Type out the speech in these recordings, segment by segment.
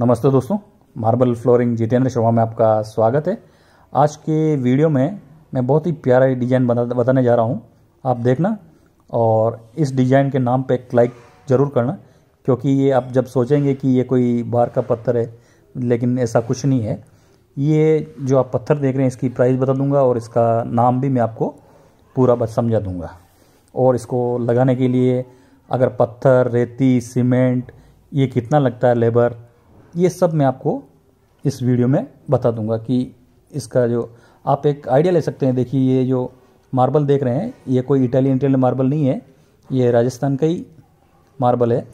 नमस्ते दोस्तों marble flooring Jitendra Sharma में आपका स्वागत है आज के वीडियो में मैं बहुत ही प्यारा डिज़ाइन बताने जा रहा हूँ आप देखना और इस डिज़ाइन के नाम पे एक लाइक ज़रूर करना क्योंकि ये आप जब सोचेंगे कि ये कोई बाहर का पत्थर है लेकिन ऐसा कुछ नहीं है ये जो आप पत्थर देख रहे हैं इसकी प्राइस बता दूँगा और इसका नाम भी मैं आपको पूरा बस समझा दूँगा और इसको लगाने के लिए अगर पत्थर रेती सीमेंट ये कितना लगता है लेबर ये सब मैं आपको इस वीडियो में बता दूंगा कि इसका जो आप एक आइडिया ले सकते हैं देखिए ये जो मार्बल देख रहे हैं ये कोई इटालियन इटालियन मार्बल नहीं है ये राजस्थान का ही मार्बल है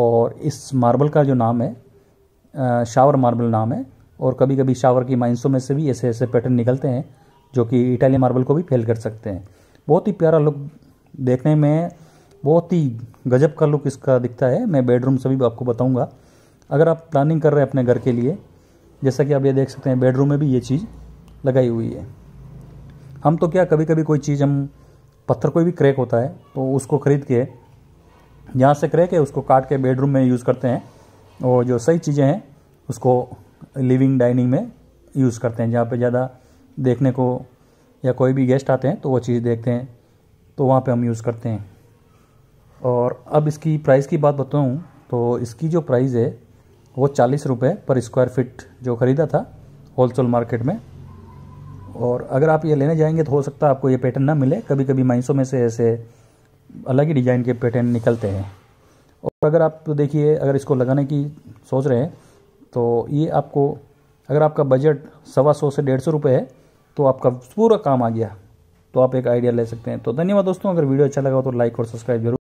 और इस मार्बल का जो नाम है शावर मार्बल नाम है और कभी कभी शावर की माइंसों में से भी ऐसे ऐसे पैटर्न निकलते हैं जो कि इटालियन मार्बल को भी फेल कर सकते हैं बहुत ही प्यारा लुक देखने में बहुत ही गजब का लुक इसका दिखता है मैं बेडरूम से भी आपको बताऊंगा अगर आप प्लानिंग कर रहे हैं अपने घर के लिए जैसा कि आप ये देख सकते हैं बेडरूम में भी ये चीज़ लगाई हुई है हम तो क्या कभी कभी कोई चीज़ हम पत्थर कोई भी क्रैक होता है तो उसको ख़रीद के यहाँ से क्रैक है उसको काट के बेडरूम में यूज़ करते हैं और जो सही चीज़ें हैं उसको लिविंग डाइनिंग में यूज़ करते हैं जहाँ पे ज़्यादा देखने को या कोई भी गेस्ट आते हैं तो वो चीज़ देखते हैं तो वहाँ पे हम यूज़ करते हैं और अब इसकी प्राइस की बात बताऊँ तो इसकी जो प्राइस है वो चालीस रुपये पर स्क्वायर फिट जो ख़रीदा था होलसेल मार्केट में और अगर आप ये लेने जाएंगे तो हो सकता है आपको ये पैटर्न ना मिले कभी कभी माइसों में से ऐसे अलग ही डिज़ाइन के पैटर्न निकलते हैं और अगर आप तो देखिए अगर इसको लगाने की सोच रहे हैं तो ये आपको अगर आपका बजट सवा सौ से डेढ़ सौ रुपये है तो आपका पूरा काम आ गया तो आप एक आइडिया ले सकते हैं तो धन्यवाद दोस्तों अगर वीडियो अच्छा लगा हो तो लाइक और सब्सक्राइब जरूर